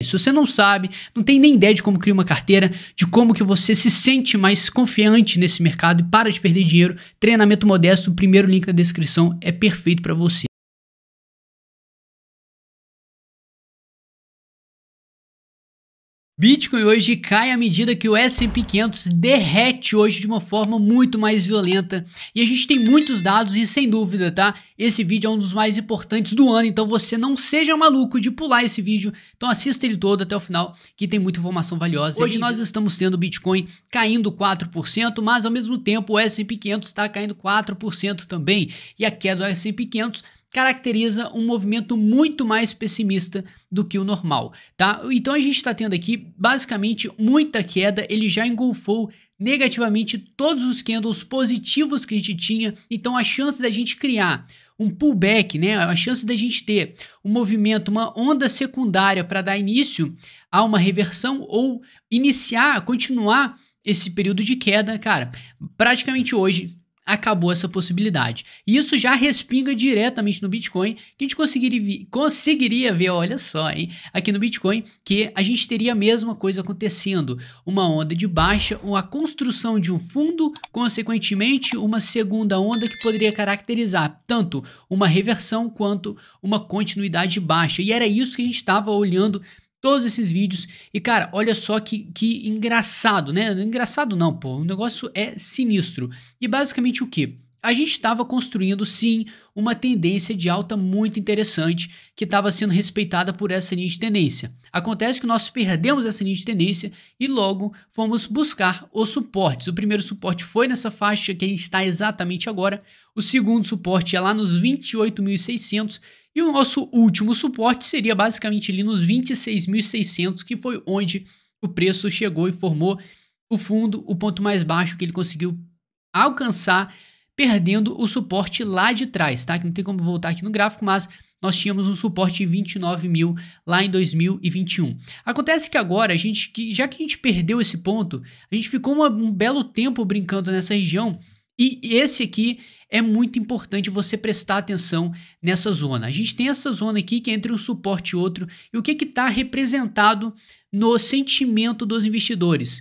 Se você não sabe, não tem nem ideia de como criar uma carteira, de como que você se sente mais confiante nesse mercado e para de perder dinheiro, treinamento modesto, o primeiro link na descrição é perfeito para você. Bitcoin hoje cai à medida que o S&P 500 derrete hoje de uma forma muito mais violenta. E a gente tem muitos dados e sem dúvida, tá? Esse vídeo é um dos mais importantes do ano, então você não seja maluco de pular esse vídeo. Então assista ele todo até o final, que tem muita informação valiosa. Hoje nós estamos tendo o Bitcoin caindo 4%, mas ao mesmo tempo o S&P 500 está caindo 4% também. E a queda do S&P 500 caracteriza um movimento muito mais pessimista do que o normal, tá? Então a gente está tendo aqui basicamente muita queda, ele já engolfou negativamente todos os candles positivos que a gente tinha, então a chance da gente criar um pullback, né? A chance da gente ter um movimento, uma onda secundária para dar início a uma reversão ou iniciar, continuar esse período de queda, cara, praticamente hoje acabou essa possibilidade. E isso já respinga diretamente no Bitcoin, que a gente conseguiria, conseguiria ver, olha só, hein, aqui no Bitcoin, que a gente teria a mesma coisa acontecendo, uma onda de baixa, uma construção de um fundo, consequentemente uma segunda onda que poderia caracterizar tanto uma reversão quanto uma continuidade baixa. E era isso que a gente estava olhando todos esses vídeos. E, cara, olha só que, que engraçado, né? Engraçado não, pô. O negócio é sinistro. E basicamente o que? A gente estava construindo, sim, uma tendência de alta muito interessante que estava sendo respeitada por essa linha de tendência. Acontece que nós perdemos essa linha de tendência e logo fomos buscar os suportes. O primeiro suporte foi nessa faixa que a gente está exatamente agora, o segundo suporte é lá nos 28.600 e o nosso último suporte seria basicamente ali nos 26.600, que foi onde o preço chegou e formou o fundo, o ponto mais baixo que ele conseguiu alcançar, perdendo o suporte lá de trás, tá? Que não tem como voltar aqui no gráfico, mas nós tínhamos um suporte de 29 mil lá em 2021. Acontece que agora, a gente, que, já que a gente perdeu esse ponto, a gente ficou uma, um belo tempo brincando nessa região e esse aqui é muito importante você prestar atenção nessa zona. A gente tem essa zona aqui que é entre um suporte e outro, e o que está representado no sentimento dos investidores.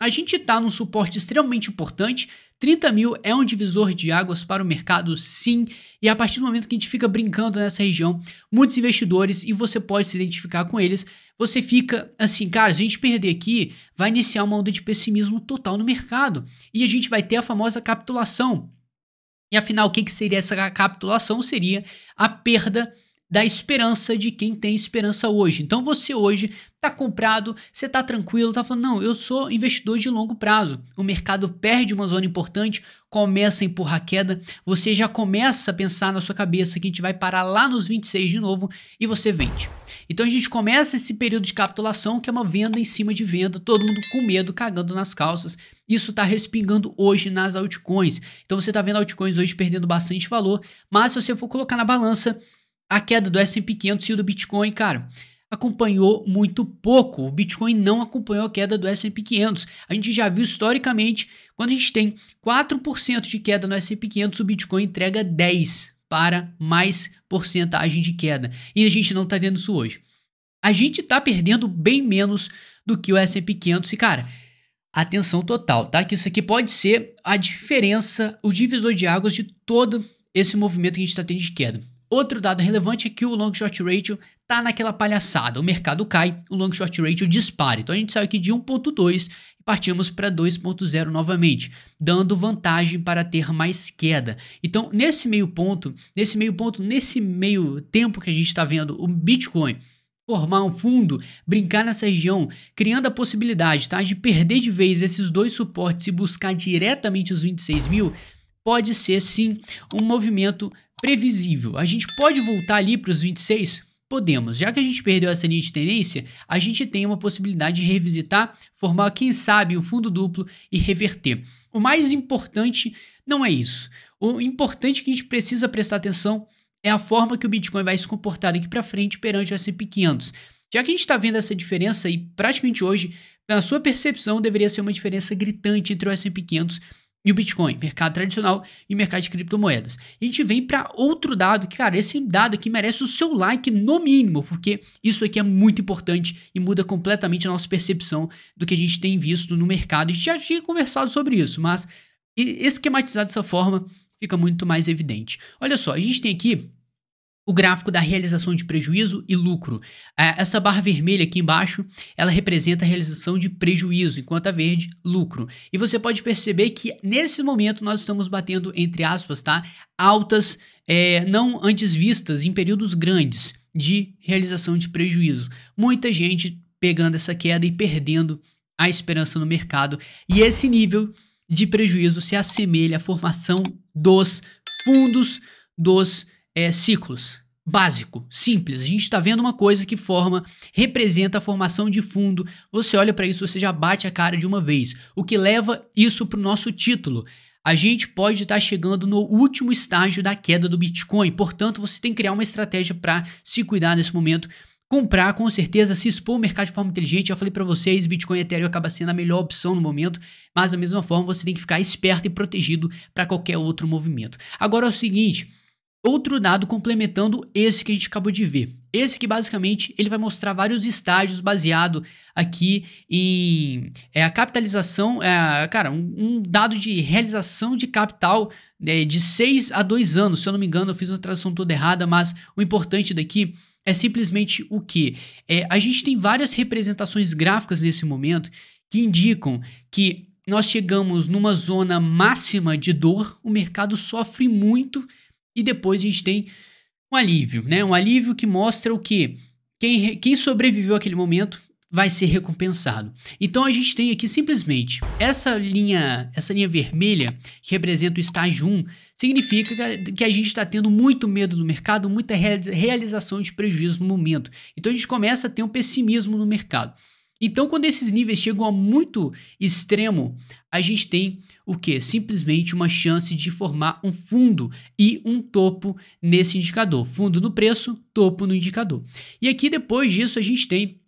A gente está num suporte extremamente importante. 30 mil é um divisor de águas para o mercado, sim. E a partir do momento que a gente fica brincando nessa região, muitos investidores e você pode se identificar com eles, você fica assim, cara, se a gente perder aqui, vai iniciar uma onda de pessimismo total no mercado. E a gente vai ter a famosa capitulação. E afinal, o que, que seria essa capitulação? Seria a perda da esperança de quem tem esperança hoje. Então você hoje está comprado, você está tranquilo, está falando, não, eu sou investidor de longo prazo. O mercado perde uma zona importante, começa a empurrar a queda, você já começa a pensar na sua cabeça que a gente vai parar lá nos 26 de novo e você vende. Então a gente começa esse período de capitulação, que é uma venda em cima de venda, todo mundo com medo, cagando nas calças. Isso está respingando hoje nas altcoins. Então você está vendo altcoins hoje perdendo bastante valor, mas se você for colocar na balança, a queda do S&P 500 e do Bitcoin, cara, acompanhou muito pouco. O Bitcoin não acompanhou a queda do S&P 500. A gente já viu historicamente, quando a gente tem 4% de queda no S&P 500, o Bitcoin entrega 10 para mais porcentagem de queda. E a gente não está tendo isso hoje. A gente está perdendo bem menos do que o S&P 500 e, cara, atenção total, tá? Que isso aqui pode ser a diferença, o divisor de águas de todo esse movimento que a gente está tendo de queda. Outro dado relevante é que o long short ratio tá naquela palhaçada. O mercado cai, o long short ratio dispara. Então a gente saiu aqui de 1.2 e partimos para 2.0 novamente, dando vantagem para ter mais queda. Então, nesse meio ponto, nesse meio ponto, nesse meio tempo que a gente está vendo o Bitcoin formar um fundo, brincar nessa região, criando a possibilidade tá, de perder de vez esses dois suportes e buscar diretamente os 26 mil, pode ser sim um movimento previsível. A gente pode voltar ali para os 26? Podemos. Já que a gente perdeu essa linha de tendência, a gente tem uma possibilidade de revisitar, formar, quem sabe, um fundo duplo e reverter. O mais importante não é isso. O importante que a gente precisa prestar atenção é a forma que o Bitcoin vai se comportar daqui para frente perante o S&P 500. Já que a gente está vendo essa diferença e praticamente hoje, na sua percepção, deveria ser uma diferença gritante entre o S&P 500 e o Bitcoin, mercado tradicional e mercado de criptomoedas. E a gente vem para outro dado, que, cara, esse dado aqui merece o seu like no mínimo, porque isso aqui é muito importante e muda completamente a nossa percepção do que a gente tem visto no mercado. A gente já tinha conversado sobre isso, mas esquematizado dessa forma fica muito mais evidente. Olha só, a gente tem aqui o gráfico da realização de prejuízo e lucro. É, essa barra vermelha aqui embaixo, ela representa a realização de prejuízo, enquanto a verde, lucro. E você pode perceber que nesse momento nós estamos batendo, entre aspas, tá? Altas é, não antes vistas em períodos grandes de realização de prejuízo. Muita gente pegando essa queda e perdendo a esperança no mercado. E esse nível de prejuízo se assemelha à formação dos fundos dos é, ciclos. Básico, simples. A gente está vendo uma coisa que forma, representa a formação de fundo. Você olha para isso, você já bate a cara de uma vez. O que leva isso para o nosso título. A gente pode estar tá chegando no último estágio da queda do Bitcoin. Portanto, você tem que criar uma estratégia para se cuidar nesse momento comprar, com certeza, se expor ao mercado de forma inteligente. Já falei para vocês, Bitcoin e Ethereum acaba sendo a melhor opção no momento, mas da mesma forma você tem que ficar esperto e protegido para qualquer outro movimento. Agora é o seguinte, Outro dado complementando esse que a gente acabou de ver. Esse que basicamente ele vai mostrar vários estágios baseado aqui em é, a capitalização, é, cara, um, um, dado de realização de capital é, de 6 a 2 anos. Se eu não me engano, eu fiz uma tradução toda errada, mas o importante daqui é simplesmente o que? É, a gente tem várias representações gráficas nesse momento que indicam que nós chegamos numa zona máxima de dor, o mercado sofre muito e depois a gente tem um alívio, né? Um alívio que mostra o que quem, quem sobreviveu àquele momento vai ser recompensado. Então a gente tem aqui simplesmente essa linha, essa linha vermelha que representa o estágio 1, significa que a gente está tendo muito medo do mercado, muita realização de prejuízo no momento. Então a gente começa a ter um pessimismo no mercado. Então, quando esses níveis chegam a muito extremo, a gente tem o que? Simplesmente uma chance de formar um fundo e um topo nesse indicador. Fundo no preço, topo no indicador. E aqui depois disso a gente tem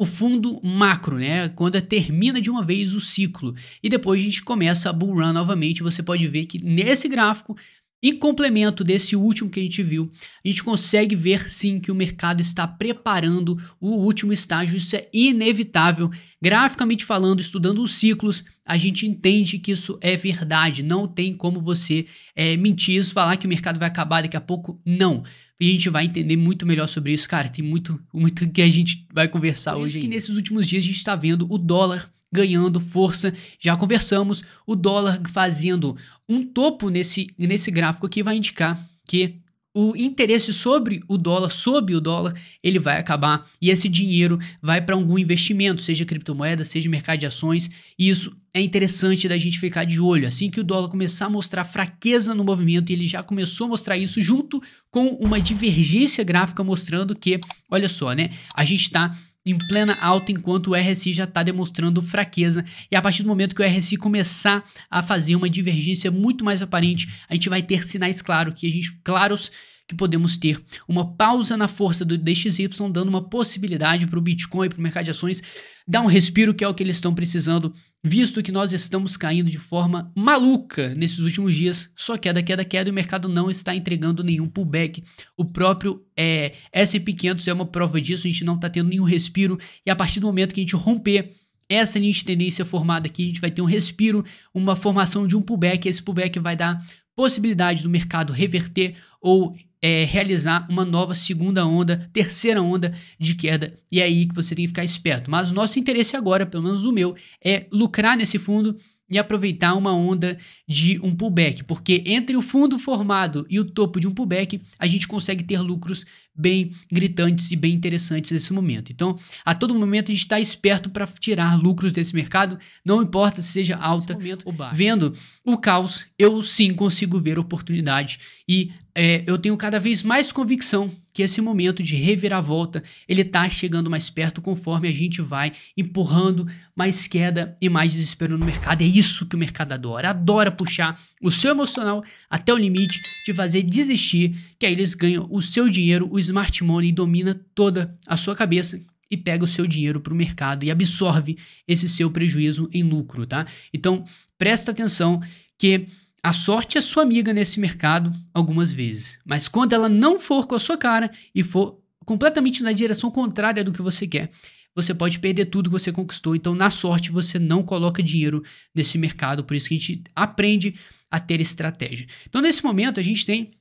o fundo macro, né? Quando é, termina de uma vez o ciclo e depois a gente começa a bull run novamente, você pode ver que nesse gráfico e complemento desse último que a gente viu, a gente consegue ver sim que o mercado está preparando o último estágio, isso é inevitável. Graficamente falando, estudando os ciclos, a gente entende que isso é verdade, não tem como você é, mentir isso, falar que o mercado vai acabar daqui a pouco, não. E a gente vai entender muito melhor sobre isso, cara, tem muito, muito que a gente vai conversar Por hoje. Acho que nesses últimos dias a gente está vendo o dólar ganhando força. Já conversamos, o dólar fazendo um topo nesse, nesse gráfico aqui vai indicar que o interesse sobre o dólar, sob o dólar, ele vai acabar e esse dinheiro vai para algum investimento, seja criptomoeda, seja mercado de ações. E isso é interessante da gente ficar de olho. Assim que o dólar começar a mostrar fraqueza no movimento, e ele já começou a mostrar isso junto com uma divergência gráfica mostrando que, olha só, né? A gente está em plena alta, enquanto o RSI já está demonstrando fraqueza. E a partir do momento que o RSI começar a fazer uma divergência muito mais aparente, a gente vai ter sinais claros que a gente, claros que podemos ter uma pausa na força do DXY, dando uma possibilidade para o Bitcoin, para o mercado de ações, dar um respiro, que é o que eles estão precisando visto que nós estamos caindo de forma maluca nesses últimos dias, só queda, queda, queda, e o mercado não está entregando nenhum pullback. O próprio é, S&P 500 é uma prova disso, a gente não está tendo nenhum respiro, e a partir do momento que a gente romper essa linha de tendência formada aqui, a gente vai ter um respiro, uma formação de um pullback, e esse pullback vai dar possibilidade do mercado reverter ou é, realizar uma nova segunda onda, terceira onda de queda, e é aí que você tem que ficar esperto. Mas o nosso interesse agora, pelo menos o meu, é lucrar nesse fundo e aproveitar uma onda de um pullback, porque entre o fundo formado e o topo de um pullback, a gente consegue ter lucros bem gritantes e bem interessantes nesse momento. Então, a todo momento a gente está esperto para tirar lucros desse mercado, não importa se seja alta momento, ou baixa. Vendo o caos, eu sim consigo ver oportunidade e é, eu tenho cada vez mais convicção que esse momento de reviravolta ele tá chegando mais perto conforme a gente vai empurrando mais queda e mais desespero no mercado. É isso que o mercado adora. Adora puxar o seu emocional até o limite de fazer desistir, que aí eles ganham o seu dinheiro, o smart money domina toda a sua cabeça e pega o seu dinheiro para o mercado e absorve esse seu prejuízo em lucro, tá? Então, presta atenção que a sorte é sua amiga nesse mercado algumas vezes, mas quando ela não for com a sua cara e for completamente na direção contrária do que você quer, você pode perder tudo que você conquistou. Então, na sorte, você não coloca dinheiro nesse mercado. Por isso que a gente aprende a ter estratégia. Então, nesse momento, a gente tem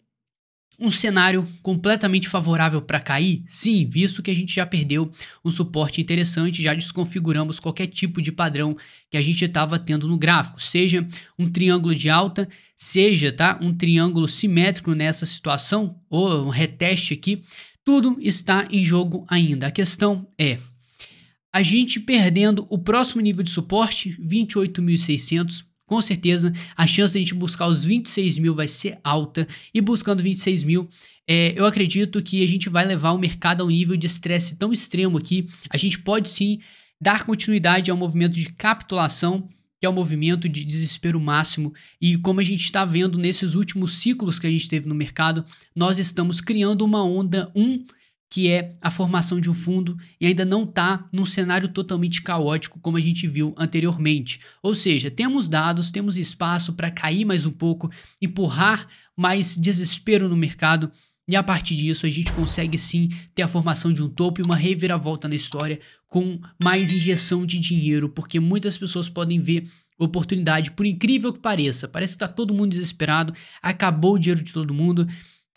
um cenário completamente favorável para cair? Sim, visto que a gente já perdeu um suporte interessante, já desconfiguramos qualquer tipo de padrão que a gente estava tendo no gráfico, seja um triângulo de alta, seja tá, um triângulo simétrico nessa situação, ou um reteste aqui, tudo está em jogo ainda. A questão é, a gente perdendo o próximo nível de suporte, 28.600, com certeza a chance de a gente buscar os 26 mil vai ser alta. E buscando 26 mil, é, eu acredito que a gente vai levar o mercado a um nível de estresse tão extremo aqui. A gente pode sim dar continuidade ao movimento de capitulação, que é o movimento de desespero máximo. E como a gente está vendo nesses últimos ciclos que a gente teve no mercado, nós estamos criando uma onda 1. Um, que é a formação de um fundo e ainda não está num cenário totalmente caótico como a gente viu anteriormente. Ou seja, temos dados, temos espaço para cair mais um pouco, empurrar mais desespero no mercado e a partir disso a gente consegue sim ter a formação de um topo e uma reviravolta na história com mais injeção de dinheiro, porque muitas pessoas podem ver oportunidade, por incrível que pareça. Parece que está todo mundo desesperado, acabou o dinheiro de todo mundo,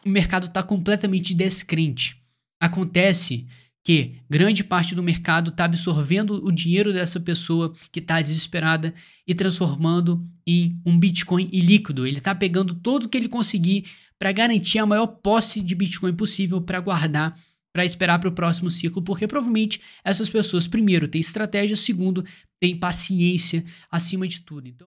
o mercado está completamente descrente. Acontece que grande parte do mercado está absorvendo o dinheiro dessa pessoa que está desesperada e transformando em um Bitcoin ilíquido. Ele está pegando todo o que ele conseguir para garantir a maior posse de Bitcoin possível para guardar, para esperar para o próximo ciclo, porque provavelmente essas pessoas, primeiro, têm estratégia, segundo, têm paciência acima de tudo. Então,